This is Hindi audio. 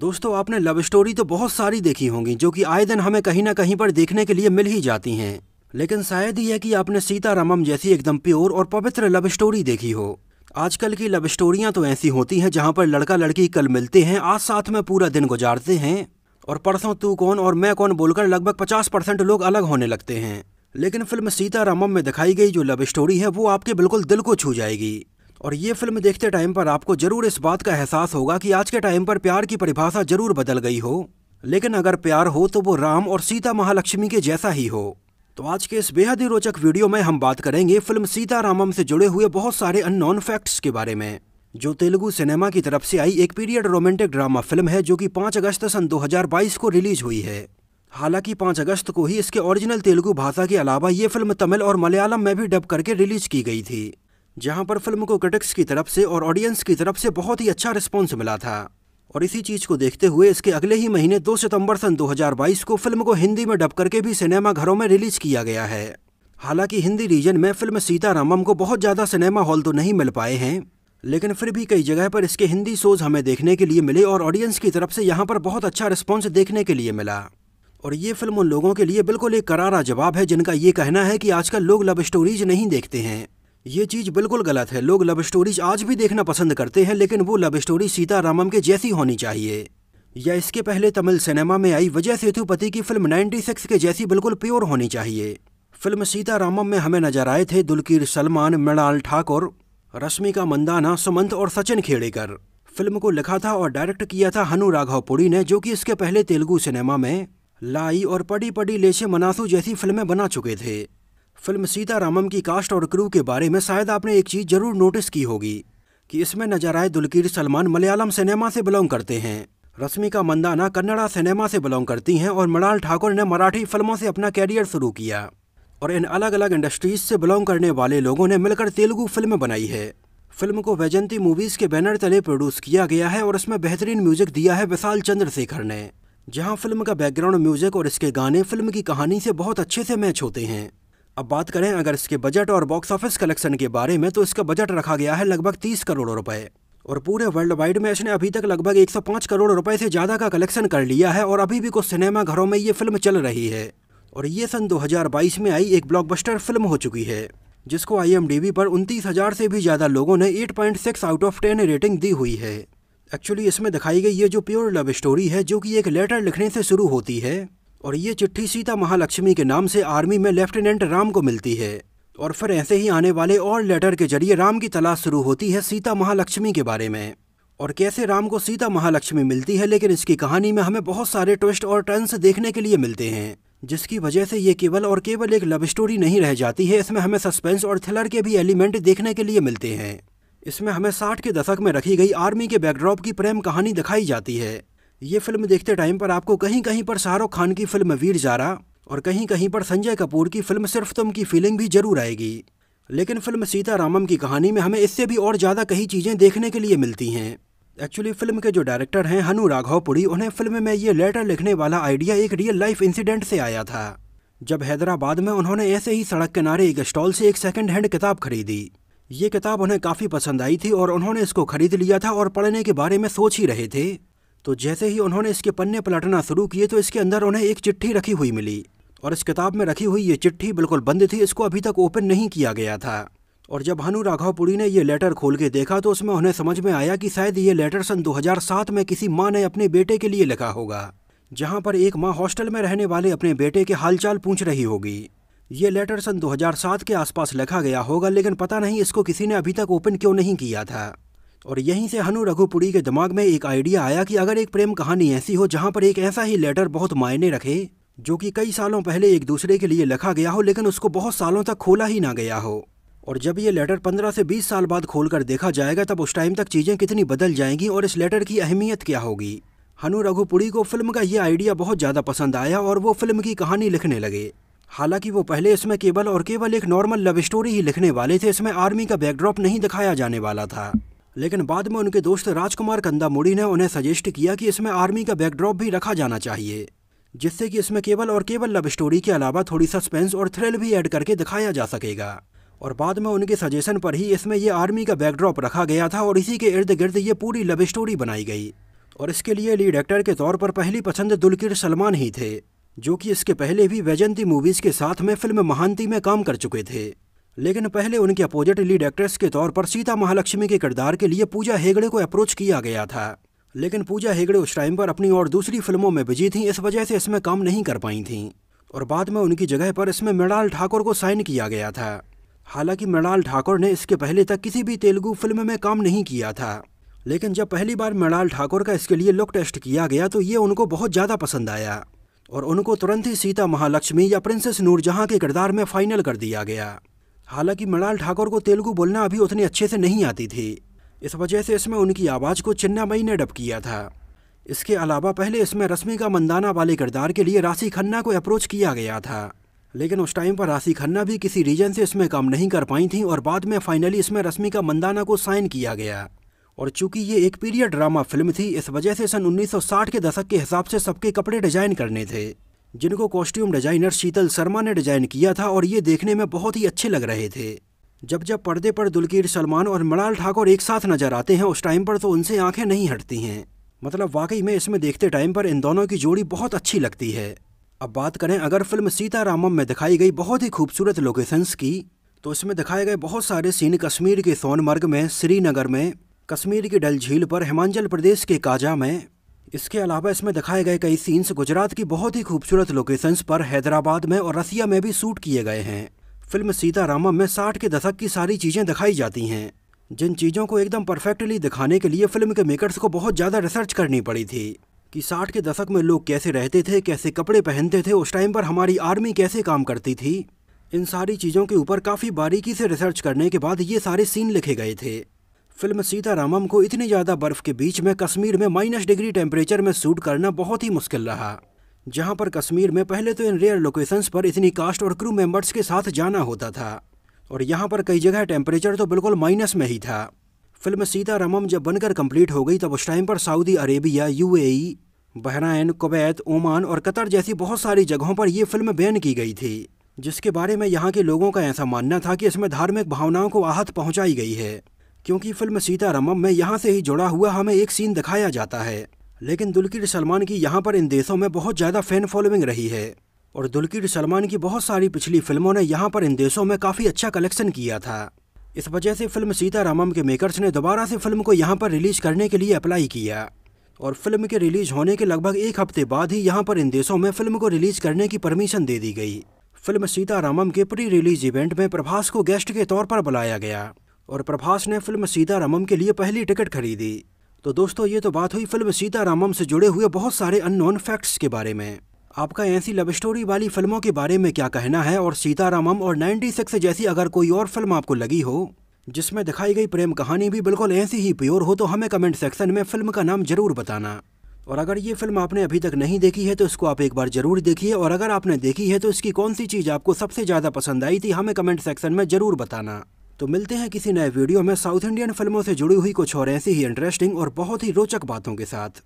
दोस्तों आपने लव स्टोरी तो बहुत सारी देखी होंगी जो कि आए दिन हमें कहीं ना कहीं पर देखने के लिए मिल ही जाती हैं लेकिन शायद ही है कि आपने सीतारामम जैसी एकदम प्योर और पवित्र लव स्टोरी देखी हो आजकल की लव स्टोरियाँ तो ऐसी होती हैं जहाँ पर लड़का लड़की कल मिलते हैं आज साथ में पूरा दिन गुजारते हैं और परसों तू कौन और मैं कौन बोलकर लगभग पचास परसेंट लोग अलग होने लगते हैं लेकिन फिल्म सीतारामम में दिखाई गई जो लव स्टोरी है वो आपके बिल्कुल दिल को छू जाएगी और ये फिल्म देखते टाइम पर आपको जरूर इस बात का एहसास होगा कि आज के टाइम पर प्यार की परिभाषा जरूर बदल गई हो लेकिन अगर प्यार हो तो वो राम और सीता महालक्ष्मी के जैसा ही हो तो आज के इस बेहद ही रोचक वीडियो में हम बात करेंगे फिल्म सीतारामम से जुड़े हुए बहुत सारे अननोन फैक्ट्स के बारे में जो तेलुगु सिनेमा की तरफ से आई एक पीरियड रोमांटिक ड्रामा फिल्म है जो कि 5 अगस्त सन 2022 को रिलीज हुई है हालांकि 5 अगस्त को ही इसके ओरिजिनल तेलुगु भाषा के अलावा ये फिल्म तमिल और मलयालम में भी डब करके रिलीज की गई थी जहां पर फिल्म को क्रिटिक्स की तरफ से और ऑडियंस की तरफ से बहुत ही अच्छा रिस्पॉन्स मिला था और इसी चीज़ को देखते हुए इसके अगले ही महीने 2 सितंबर सन 2022 को फिल्म को हिंदी में डब करके भी सिनेमा घरों में रिलीज किया गया है हालांकि हिंदी रीजन में फिल्म सीतारामम को बहुत ज़्यादा सिनेमा हॉल तो नहीं मिल पाए हैं लेकिन फिर भी कई जगह पर इसके हिंदी शोज हमें देखने के लिए मिले और ऑडियंस की तरफ से यहाँ पर बहुत अच्छा रिस्पॉन्स देखने के लिए मिला और ये फिल्म उन लोगों के लिए बिल्कुल एक करारा जवाब है जिनका ये कहना है कि आजकल लोग लव स्टोरीज नहीं देखते हैं ये चीज बिल्कुल गलत है लोग लव स्टोरीज आज भी देखना पसंद करते हैं लेकिन वो लव स्टोरी सीतारामम के जैसी होनी चाहिए या इसके पहले तमिल सिनेमा में आई विजय सेतुपति की फिल्म 96 के जैसी बिल्कुल प्योर होनी चाहिए फिल्म सीतारामम में हमें नजर आए थे दुलकीर सलमान मृणाल ठाकुर रश्मिका मंदाना सुमंत और सचिन खेड़ेकर फिल्म को लिखा था और डायरेक्ट किया था हनु पुरी ने जो कि इसके पहले तेलुगु सिनेमा में लाई और पड़ी पड़ी लेशे मनासू जैसी फिल्में बना चुके थे फिल्म सीतारामम की कास्ट और क्रू के बारे में शायद आपने एक चीज़ जरूर नोटिस की होगी कि इसमें नजर आए दुलकीर सलमान मलयालम सिनेमा से बिलोंग करते हैं रश्मिका मंदाना कन्नड़ा सिनेमा से बिलोंग करती हैं और मणाल ठाकुर ने मराठी फिल्मों से अपना कैरियर शुरू किया और इन अलग अलग इंडस्ट्रीज से बिलोंग करने वाले लोगों ने मिलकर तेलुगु फिल्म बनाई है फिल्म को वैजंती मूवीज़ के बैनर तले प्रोड्यूस किया गया है और इसमें बेहतरीन म्यूजिक दिया है विशाल चंद्रशेखर ने जहां फिल्म का बैकग्राउंड म्यूजिक और इसके गाने फिल्म की कहानी से बहुत अच्छे से मैच होते हैं अब बात करें अगर इसके बजट और बॉक्स ऑफिस कलेक्शन के बारे में तो इसका बजट रखा गया है लगभग तीस करोड़ रुपए और पूरे वर्ल्ड वाइड में इसने अभी तक लगभग 105 करोड़ रुपए से ज़्यादा का कलेक्शन कर लिया है और अभी भी कुछ सिनेमा घरों में ये फिल्म चल रही है और ये सन 2022 में आई एक ब्लॉकबस्टर फिल्म हो चुकी है जिसको आई पर उनतीस हज़ार से भी ज़्यादा लोगों ने eight out of ten rating दी हुई है एक्चुअली इसमें दिखाई गई ये जो प्योर लव स्टोरी है जो कि एक लेटर लिखने से शुरू होती है और ये चिट्ठी सीता महालक्ष्मी के नाम से आर्मी में लेफ्टिनेंट राम को मिलती है और फिर ऐसे ही आने वाले और लेटर के जरिए राम की तलाश शुरू होती है सीता महालक्ष्मी के बारे में और कैसे राम को सीता महालक्ष्मी मिलती है लेकिन इसकी कहानी में हमें बहुत सारे ट्विस्ट और टर्न्स देखने के लिए मिलते हैं जिसकी वजह से ये केवल और केवल एक लव स्टोरी नहीं रह जाती है इसमें हमें सस्पेंस और थ्रिलर के भी एलिमेंट देखने के लिए मिलते हैं इसमें हमें साठ के दशक में रखी गई आर्मी के बैकड्रॉप की प्रेम कहानी दिखाई जाती है ये फिल्म देखते टाइम पर आपको कहीं कहीं पर शाहरुख खान की फिल्म वीर जारा और कहीं कहीं पर संजय कपूर की फिल्म सिर्फ तुम की फीलिंग भी जरूर आएगी लेकिन फिल्म सीतारामम की कहानी में हमें इससे भी और ज़्यादा कई चीज़ें देखने के लिए मिलती हैं एक्चुअली फिल्म के जो डायरेक्टर हैं हनु राघवपुरी उन्हें फिल्म में ये लेटर लिखने वाला आइडिया एक रियल लाइफ इंसिडेंट से आया था जब हैदराबाद में उन्होंने ऐसे ही सड़क किनारे एक स्टॉल से एक सेकेंड हैंड किताब खरीदी ये किताब उन्हें काफ़ी पसंद आई थी और उन्होंने इसको खरीद लिया था और पढ़ने के बारे में सोच ही रहे थे तो जैसे ही उन्होंने इसके पन्ने पलटना शुरू किए तो इसके अंदर उन्हें एक चिट्ठी रखी हुई मिली और इस किताब में रखी हुई ये चिट्ठी बिल्कुल बंद थी इसको अभी तक ओपन नहीं किया गया था और जब हनु राघवपुरी ने ये लेटर खोल के देखा तो उसमें उन्हें समझ में आया कि शायद ये लेटर सन 2007 में किसी माँ ने अपने बेटे के लिए लिखा होगा जहाँ पर एक माँ हॉस्टल में रहने वाले अपने बेटे के हालचाल पूछ रही होगी ये लेटर सन 2007 के आसपास लिखा गया होगा लेकिन पता नहीं इसको किसी ने अभी तक ओपन क्यों नहीं किया था और यहीं से हनु रघुपुरी के दिमाग में एक आइडिया आया कि अगर एक प्रेम कहानी ऐसी हो जहां पर एक ऐसा ही लेटर बहुत मायने रखे जो कि कई सालों पहले एक दूसरे के लिए लिखा गया हो लेकिन उसको बहुत सालों तक खोला ही ना गया हो और जब ये लेटर पंद्रह से बीस साल बाद खोलकर देखा जाएगा तब उस टाइम तक चीज़ें कितनी बदल जाएंगी और इस लेटर की अहमियत क्या होगी हनु रघुपुरी को फिल्म का ये आइडिया बहुत ज़्यादा पसंद आया और वो फिल्म की कहानी लिखने लगे हालांकि वो पहले इसमें केवल और केवल एक नॉर्मल लव स्टोरी ही लिखने वाले थे इसमें आर्मी का बैकड्रॉप नहीं दिखाया जाने वाला था लेकिन बाद में उनके दोस्त राजकुमार कंदामुड़ी ने उन्हें सजेस्ट किया कि इसमें आर्मी का बैकड्रॉप भी रखा जाना चाहिए जिससे कि इसमें केवल और केवल लव स्टोरी के अलावा थोड़ी सस्पेंस और थ्रिल भी ऐड करके दिखाया जा सकेगा और बाद में उनके सजेशन पर ही इसमें यह आर्मी का बैकड्रॉप रखा गया था और इसी के इर्द गिर्द ये पूरी लव स्टोरी बनाई गई और इसके लिए लीड एक्टर के तौर पर पहली पसंद दुलकर सलमान ही थे जो कि इसके पहले भी वैजंती मूवीज़ के साथ में फिल्म महान्ति में काम कर चुके थे लेकिन पहले उनके अपोजिट लीड एक्ट्रेस के तौर पर सीता महालक्ष्मी के किरदार के लिए पूजा हेगड़े को अप्रोच किया गया था लेकिन पूजा हेगड़े उस टाइम पर अपनी और दूसरी फिल्मों में बिजी थीं इस वजह से इसमें काम नहीं कर पाई थीं और बाद में उनकी जगह पर इसमें मृणाल ठाकुर को साइन किया गया था हालांकि मृणाल ठाकुर ने इसके पहले तक किसी भी तेलुगु फिल्म में काम नहीं किया था लेकिन जब पहली बार मृणाल ठाकुर का इसके लिए लुक टेस्ट किया गया तो ये उनको बहुत ज़्यादा पसंद आया और उनको तुरंत ही सीता महालक्ष्मी या प्रिंसेस नूरजहाँ के किरदार में फाइनल कर दिया गया हालांकि मृणाल ठाकुर को तेलुगु बोलना अभी उतने अच्छे से नहीं आती थी इस वजह से इसमें उनकी आवाज़ को चिन्नामयी ने डब किया था इसके अलावा पहले इसमें रश्मि का मंदाना वाले किरदार के लिए राशि खन्ना को अप्रोच किया गया था लेकिन उस टाइम पर राशि खन्ना भी किसी रीजन से इसमें काम नहीं कर पाई थी और बाद में फाइनली इसमें रश्मि का मंदाना को साइन किया गया और चूंकि ये एक पीरियड ड्रामा फिल्म थी इस वजह से सन 1960 के दशक के हिसाब से सबके कपड़े डिजाइन करने थे जिनको कॉस्ट्यूम डिजाइनर शीतल शर्मा ने डिजाइन किया था और ये देखने में बहुत ही अच्छे लग रहे थे जब जब पर्दे पर दुलकीर सलमान और मृणाल ठाकुर एक साथ नजर आते हैं उस टाइम पर तो उनसे आंखें नहीं हटती हैं मतलब वाकई में इसमें देखते टाइम पर इन दोनों की जोड़ी बहुत अच्छी लगती है अब बात करें अगर फिल्म सीतारामम में दिखाई गई बहुत ही खूबसूरत लोकेशंस की तो इसमें दिखाए गए बहुत सारे सीन कश्मीर के सोनमर्ग में श्रीनगर में कश्मीर की डल झील पर हिमाचल प्रदेश के काजा में इसके अलावा इसमें दिखाए गए कई सीन्स गुजरात की बहुत ही खूबसूरत लोकेशंस पर हैदराबाद में और रसिया में भी शूट किए गए हैं फिल्म सीतारामम में साठ के दशक की सारी चीज़ें दिखाई जाती हैं जिन चीज़ों को एकदम परफेक्टली दिखाने के लिए फिल्म के मेकर्स को बहुत ज़्यादा रिसर्च करनी पड़ी थी कि साठ के दशक में लोग कैसे रहते थे कैसे कपड़े पहनते थे उस टाइम पर हमारी आर्मी कैसे काम करती थी इन सारी चीज़ों के ऊपर काफ़ी बारीकी से रिसर्च करने के बाद ये सारे सीन लिखे गए थे फिल्म सीतारामम को इतनी ज़्यादा बर्फ के बीच में कश्मीर में माइनस डिग्री टेम्परेचर में शूट करना बहुत ही मुश्किल रहा जहाँ पर कश्मीर में पहले तो इन रेयर लोकेशंस पर इतनी कास्ट और क्रू मेंबर्स के साथ जाना होता था और यहाँ पर कई जगह टेम्परेचर तो बिल्कुल माइनस में ही था फिल्म सीतारामम जब बनकर कंप्लीट हो गई तब उस टाइम पर Saudi Arabia UAE, Bahrain Kuwait Oman और कतर जैसी बहुत सारी जगहों पर यह फिल्म बैन की गई थी जिसके बारे में यहाँ के लोगों का ऐसा मानना था कि इसमें धार्मिक भावनाओं को आहत पहुँचाई गई है क्योंकि फिल्म सीतारामम में यहाँ से ही जुड़ा हुआ हमें एक सीन दिखाया जाता है लेकिन दुलकीर सलमान की यहाँ पर इन देशों में बहुत ज़्यादा फैन फॉलोइंग रही है और दुलकीर सलमान की बहुत सारी पिछली फिल्मों ने यहाँ पर इन देशों में काफ़ी अच्छा कलेक्शन किया था इस वजह से फिल्म सीतारामम के मेकर्स ने दोबारा से फिल्म को यहाँ पर रिलीज करने के लिए अप्लाई किया और फिल्म के रिलीज होने के लगभग एक हफ्ते बाद ही यहाँ पर इन देशों में फिल्म को रिलीज करने की परमिशन दे दी गई फिल्म सीतारामम के प्री रिलीज इवेंट में प्रभास को गेस्ट के तौर पर बुलाया गया और प्रभास ने फिल्म सीतारामम के लिए पहली टिकट खरीदी तो दोस्तों ये तो बात हुई फिल्म सीतारामम से जुड़े हुए बहुत सारे अननोन फैक्ट्स के बारे में आपका ऐसी लव स्टोरी वाली फिल्मों के बारे में क्या कहना है और सीतारामम और 96 जैसी अगर कोई और फिल्म आपको लगी हो जिसमें दिखाई गई प्रेम कहानी भी बिल्कुल ऐसी ही प्योर हो तो हमें कमेंट सेक्शन में फिल्म का नाम जरूर बताना और अगर ये फिल्म आपने अभी तक नहीं देखी है तो इसको आप एक बार जरूर देखिए और अगर आपने देखी है तो इसकी कौन सी चीज़ आपको सबसे ज़्यादा पसंद आई थी हमें कमेंट सेक्शन में ज़रूर बताना तो मिलते हैं किसी नए वीडियो में साउथ इंडियन फिल्मों से जुड़ी हुई कुछ और ऐसी ही इंटरेस्टिंग और बहुत ही रोचक बातों के साथ